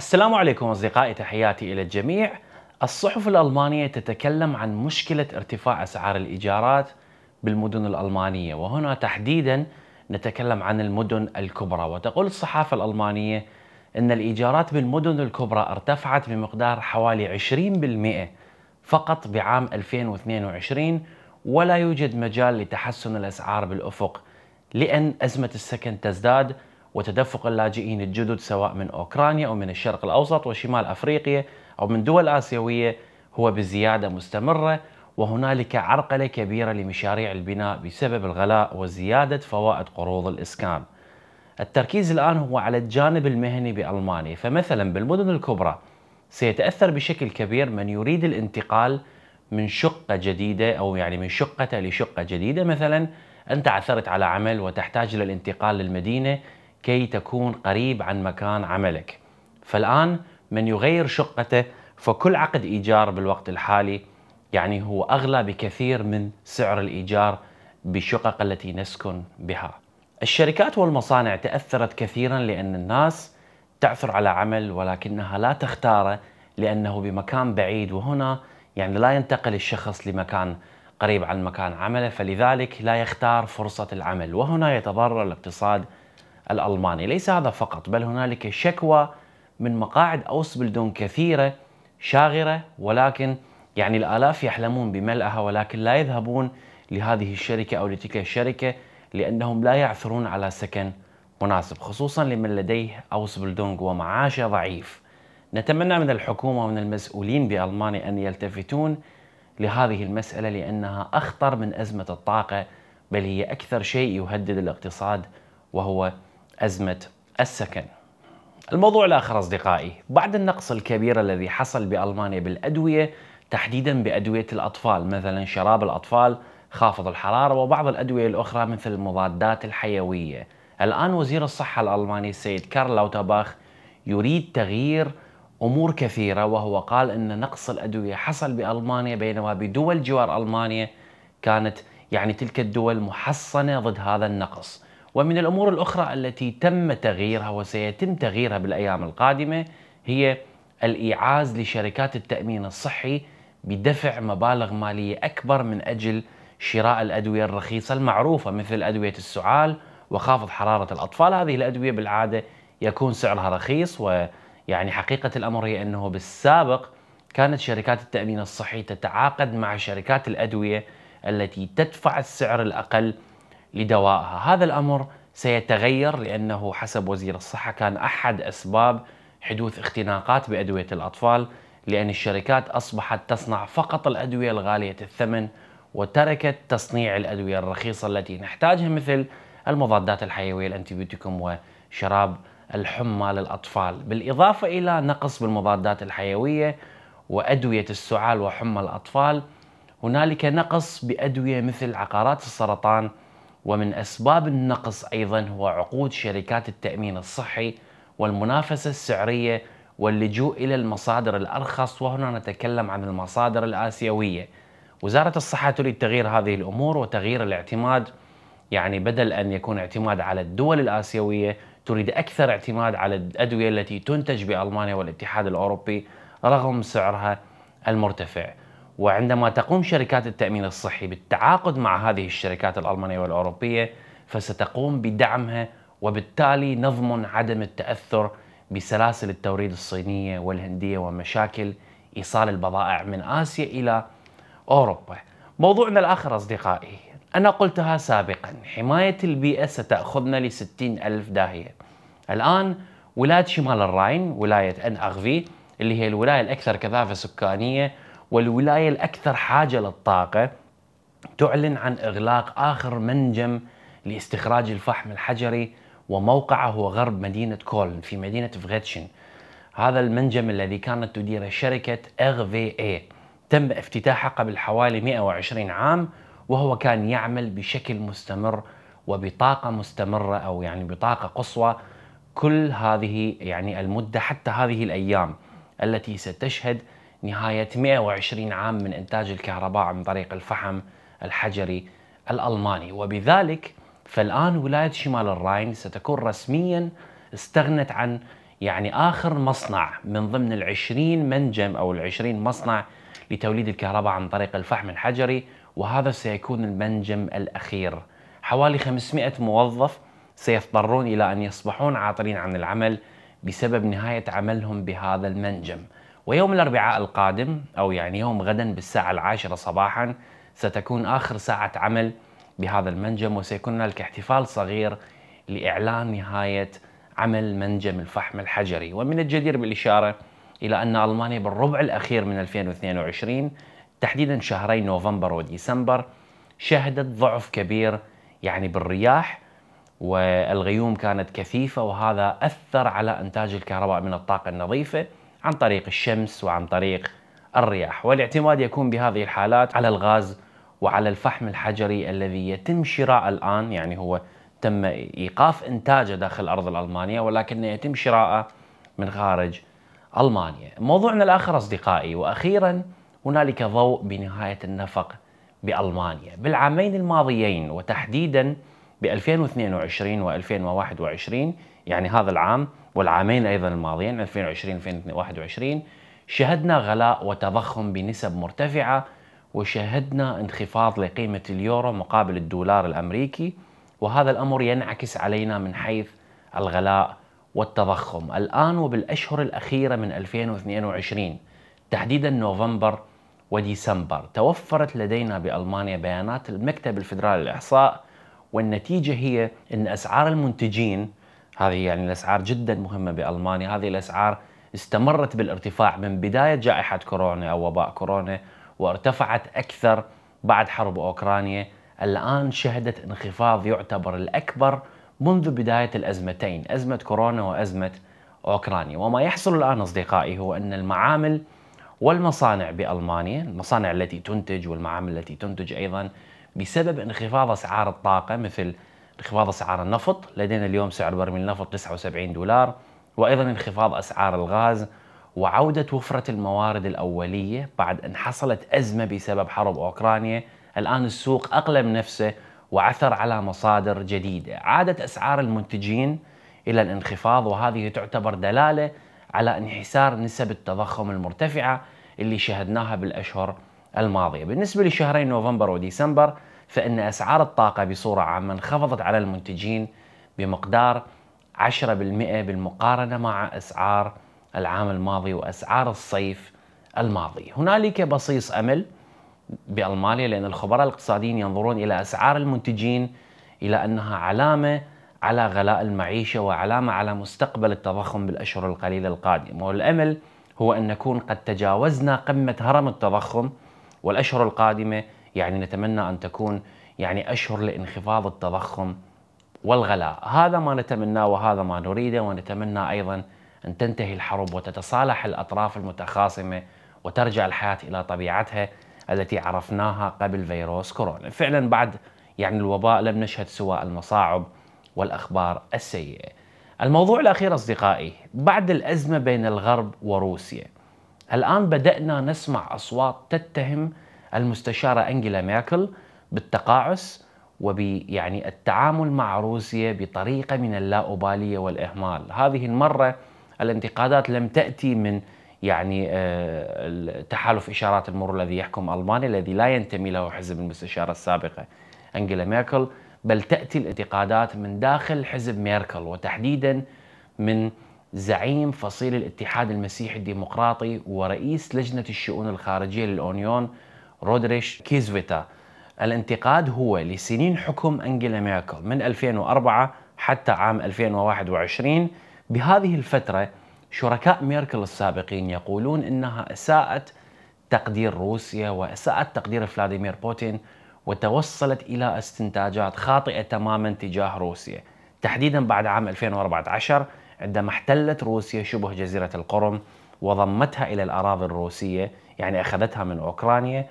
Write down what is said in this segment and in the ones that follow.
السلام عليكم اصدقائي تحياتي الى الجميع. الصحف الالمانيه تتكلم عن مشكله ارتفاع اسعار الايجارات بالمدن الالمانيه وهنا تحديدا نتكلم عن المدن الكبرى وتقول الصحافه الالمانيه ان الايجارات بالمدن الكبرى ارتفعت بمقدار حوالي 20% فقط بعام 2022 ولا يوجد مجال لتحسن الاسعار بالافق لان ازمه السكن تزداد وتدفق اللاجئين الجدد سواء من أوكرانيا أو من الشرق الأوسط وشمال أفريقيا أو من دول آسيوية هو بزيادة مستمرة وهنالك عرقلة كبيرة لمشاريع البناء بسبب الغلاء وزيادة فوائد قروض الإسكان التركيز الآن هو على الجانب المهني بألمانيا فمثلا بالمدن الكبرى سيتأثر بشكل كبير من يريد الانتقال من شقة جديدة أو يعني من شقته لشقة جديدة مثلا أنت عثرت على عمل وتحتاج للانتقال للمدينة كي تكون قريب عن مكان عملك فالآن من يغير شقته فكل عقد إيجار بالوقت الحالي يعني هو أغلى بكثير من سعر الإيجار بالشقق التي نسكن بها الشركات والمصانع تأثرت كثيرا لأن الناس تعثر على عمل ولكنها لا تختاره لأنه بمكان بعيد وهنا يعني لا ينتقل الشخص لمكان قريب عن مكان عمله فلذلك لا يختار فرصة العمل وهنا يتضرر الاقتصاد الألماني ليس هذا فقط بل هنالك شكوى من مقاعد اوس بلدون كثيرة شاغرة ولكن يعني الآلاف يحلمون بملئها ولكن لا يذهبون لهذه الشركة أو لتلك الشركة لأنهم لا يعثرون على سكن مناسب خصوصا لمن لديه اوس بلدونغ ومعاشه ضعيف نتمنى من الحكومة ومن المسؤولين بألمانيا أن يلتفتون لهذه المسألة لأنها أخطر من أزمة الطاقة بل هي أكثر شيء يهدد الاقتصاد وهو أزمة السكن الموضوع الآخر أصدقائي بعد النقص الكبير الذي حصل بألمانيا بالأدوية تحديدا بأدوية الأطفال مثلا شراب الأطفال خافض الحرارة وبعض الأدوية الأخرى مثل المضادات الحيوية الآن وزير الصحة الألماني السيد كارل لوتباخ يريد تغيير أمور كثيرة وهو قال أن نقص الأدوية حصل بألمانيا بينما بدول جوار ألمانيا كانت يعني تلك الدول محصنة ضد هذا النقص ومن الأمور الأخرى التي تم تغييرها وسيتم تغييرها بالأيام القادمة هي الإيعاز لشركات التأمين الصحي بدفع مبالغ مالية أكبر من أجل شراء الأدوية الرخيصة المعروفة مثل أدوية السعال وخافض حرارة الأطفال هذه الأدوية بالعادة يكون سعرها رخيص ويعني حقيقة الأمر هي أنه بالسابق كانت شركات التأمين الصحي تتعاقد مع شركات الأدوية التي تدفع السعر الأقل لدوائها هذا الأمر سيتغير لأنه حسب وزير الصحة كان أحد أسباب حدوث اختناقات بأدوية الأطفال لأن الشركات أصبحت تصنع فقط الأدوية الغالية الثمن وتركت تصنيع الأدوية الرخيصة التي نحتاجها مثل المضادات الحيوية الأنتيبيوتيكوم وشراب الحمى للأطفال بالإضافة إلى نقص بالمضادات الحيوية وأدوية السعال وحمى الأطفال هنالك نقص بأدوية مثل عقارات السرطان ومن أسباب النقص أيضا هو عقود شركات التأمين الصحي والمنافسة السعرية واللجوء إلى المصادر الأرخص وهنا نتكلم عن المصادر الآسيوية وزارة الصحة تريد تغيير هذه الأمور وتغيير الاعتماد يعني بدل أن يكون اعتماد على الدول الآسيوية تريد أكثر اعتماد على الأدوية التي تنتج بألمانيا والاتحاد الأوروبي رغم سعرها المرتفع وعندما تقوم شركات التأمين الصحي بالتعاقد مع هذه الشركات الألمانية والأوروبية فستقوم بدعمها وبالتالي نضمن عدم التأثر بسلاسل التوريد الصينية والهندية ومشاكل إيصال البضائع من آسيا إلى أوروبا موضوعنا الآخر أصدقائي أنا قلتها سابقا حماية البيئة ستأخذنا لستين ألف داهية الآن ولاية شمال الراين ولاية أن أغفي اللي هي الولاية الأكثر كثافة سكانية والولاية الأكثر حاجة للطاقة تعلن عن إغلاق آخر منجم لاستخراج الفحم الحجري وموقعه هو غرب مدينة كولن في مدينة فغيتشن هذا المنجم الذي كانت تديره شركة اي تم افتتاحه قبل حوالي 120 عام وهو كان يعمل بشكل مستمر وبطاقة مستمرة أو يعني بطاقة قصوى كل هذه يعني المدة حتى هذه الأيام التي ستشهد نهاية 120 عام من إنتاج الكهرباء عن طريق الفحم الحجري الألماني وبذلك فالآن ولاية شمال الراين ستكون رسميا استغنت عن يعني آخر مصنع من ضمن العشرين منجم أو العشرين مصنع لتوليد الكهرباء عن طريق الفحم الحجري وهذا سيكون المنجم الأخير حوالي 500 موظف سيضطرون إلى أن يصبحون عاطلين عن العمل بسبب نهاية عملهم بهذا المنجم ويوم الأربعاء القادم أو يعني يوم غدا بالساعة العاشرة صباحا ستكون آخر ساعة عمل بهذا المنجم وسيكون هناك احتفال صغير لإعلان نهاية عمل منجم الفحم الحجري ومن الجدير بالإشارة إلى أن ألمانيا بالربع الأخير من 2022 تحديدا شهري نوفمبر وديسمبر شهدت ضعف كبير يعني بالرياح والغيوم كانت كثيفة وهذا أثر على إنتاج الكهرباء من الطاقة النظيفة عن طريق الشمس وعن طريق الرياح والاعتماد يكون بهذه الحالات على الغاز وعلى الفحم الحجري الذي يتم شراءه الآن يعني هو تم إيقاف إنتاجه داخل أرض الألمانية ولكنه يتم شراءه من خارج ألمانيا موضوعنا الآخر أصدقائي وأخيرا هنالك ضوء بنهاية النفق بألمانيا بالعامين الماضيين وتحديدا ب 2022 و 2021 يعني هذا العام والعامين أيضا الماضيين 2020-2021 شهدنا غلاء وتضخم بنسب مرتفعة وشهدنا انخفاض لقيمة اليورو مقابل الدولار الأمريكي وهذا الأمر ينعكس علينا من حيث الغلاء والتضخم الآن وبالأشهر الأخيرة من 2022 تحديدا نوفمبر وديسمبر توفرت لدينا بألمانيا بيانات المكتب الفدرالي للإحصاء والنتيجة هي أن أسعار المنتجين هذه يعني الاسعار جدا مهمه بالمانيا هذه الاسعار استمرت بالارتفاع من بدايه جائحه كورونا او وباء كورونا وارتفعت اكثر بعد حرب اوكرانيا الان شهدت انخفاض يعتبر الاكبر منذ بدايه الازمتين ازمه كورونا وازمه اوكرانيا وما يحصل الان اصدقائي هو ان المعامل والمصانع بالمانيا المصانع التي تنتج والمعامل التي تنتج ايضا بسبب انخفاض اسعار الطاقه مثل انخفاض اسعار النفط لدينا اليوم سعر برميل النفط 79 دولار وايضا انخفاض اسعار الغاز وعوده وفره الموارد الاوليه بعد ان حصلت ازمه بسبب حرب اوكرانيا الان السوق اقلم نفسه وعثر على مصادر جديده عادت اسعار المنتجين الى الانخفاض وهذه تعتبر دلاله على انحسار نسب التضخم المرتفعه اللي شهدناها بالاشهر الماضيه بالنسبه لشهرين نوفمبر وديسمبر فإن أسعار الطاقة بصورة عامة انخفضت على المنتجين بمقدار 10% بالمقارنة مع أسعار العام الماضي وأسعار الصيف الماضي هنالك بصيص أمل بألمانيا لأن الخبراء الاقتصاديين ينظرون إلى أسعار المنتجين إلى أنها علامة على غلاء المعيشة وعلامة على مستقبل التضخم بالأشهر القليلة القادمة والأمل هو أن نكون قد تجاوزنا قمة هرم التضخم والأشهر القادمة يعني نتمنى أن تكون يعني أشهر لانخفاض التضخم والغلاء هذا ما نتمناه وهذا ما نريده ونتمنى أيضا أن تنتهي الحرب وتتصالح الأطراف المتخاصمة وترجع الحياة إلى طبيعتها التي عرفناها قبل فيروس كورونا فعلا بعد يعني الوباء لم نشهد سوى المصاعب والأخبار السيئة الموضوع الأخير أصدقائي بعد الأزمة بين الغرب وروسيا الآن بدأنا نسمع أصوات تتهم المستشارة أنجيلا ميركل بالتقاعس وبيعني التعامل مع روسيا بطريقة من اللاأبالية والإهمال هذه المرة الانتقادات لم تأتي من يعني آه، تحالف إشارات المرور الذي يحكم ألمانيا الذي لا ينتمي له حزب المستشارة السابقة أنجيلا ميركل بل تأتي الانتقادات من داخل حزب ميركل وتحديدا من زعيم فصيل الاتحاد المسيحي الديمقراطي ورئيس لجنة الشؤون الخارجية للأونيون رودريش كيزفيتا الانتقاد هو لسنين حكم أنجيلا ميركل من 2004 حتى عام 2021 بهذه الفترة شركاء ميركل السابقين يقولون أنها أساءت تقدير روسيا وأساءت تقدير فلاديمير بوتين وتوصلت إلى استنتاجات خاطئة تماما تجاه روسيا تحديدا بعد عام 2014 عندما احتلت روسيا شبه جزيرة القرم وضمتها إلى الأراضي الروسية يعني أخذتها من أوكرانيا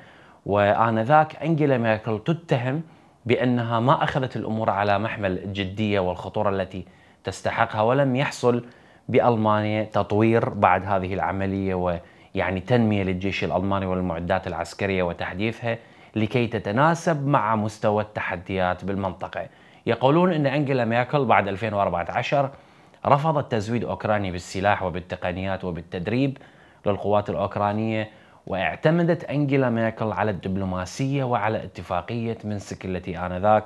وآنذاك أنجيلا ميركل تتهم بأنها ما أخذت الأمور على محمل الجدية والخطورة التي تستحقها ولم يحصل بألمانيا تطوير بعد هذه العملية ويعني تنمية للجيش الألماني والمعدات العسكرية وتحديثها لكي تتناسب مع مستوى التحديات بالمنطقة يقولون أن أنجيلا ميركل بعد 2014 رفضت تزويد أوكرانيا بالسلاح وبالتقنيات وبالتدريب للقوات الأوكرانية واعتمدت أنجيلا ميركل على الدبلوماسية وعلى اتفاقية منسك التي آنذاك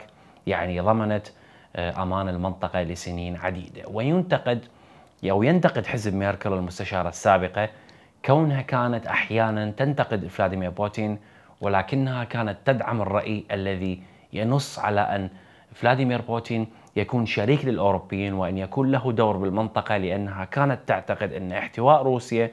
يعني ضمنت آه، أمان المنطقة لسنين عديدة وينتقد أو ينتقد حزب ميركل المستشارة السابقة كونها كانت أحيانا تنتقد فلاديمير بوتين ولكنها كانت تدعم الرأي الذي ينص على أن فلاديمير بوتين يكون شريك للأوروبيين وأن يكون له دور بالمنطقة لأنها كانت تعتقد أن احتواء روسيا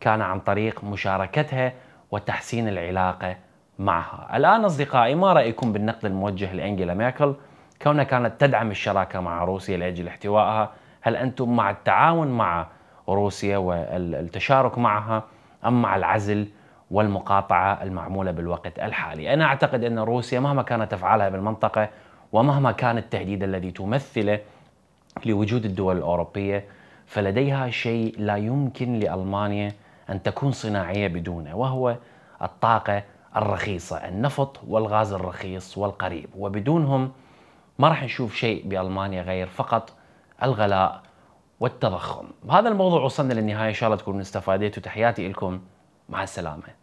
كان عن طريق مشاركتها وتحسين العلاقة معها الآن أصدقائي ما رأيكم بالنقد الموجه لأنجيلا ميركل كونها كانت تدعم الشراكة مع روسيا لأجل احتوائها هل أنتم مع التعاون مع روسيا والتشارك معها أم مع العزل والمقاطعة المعمولة بالوقت الحالي أنا أعتقد أن روسيا مهما كانت أفعالها بالمنطقة ومهما كان التهديد الذي تمثله لوجود الدول الأوروبية فلديها شيء لا يمكن لألمانيا أن تكون صناعية بدونه وهو الطاقة الرخيصة النفط والغاز الرخيص والقريب وبدونهم ما راح نشوف شيء بألمانيا غير فقط الغلاء والتضخم بهذا الموضوع وصلنا للنهاية إن شاء الله تكونوا استفادتوا تحياتي لكم مع السلامة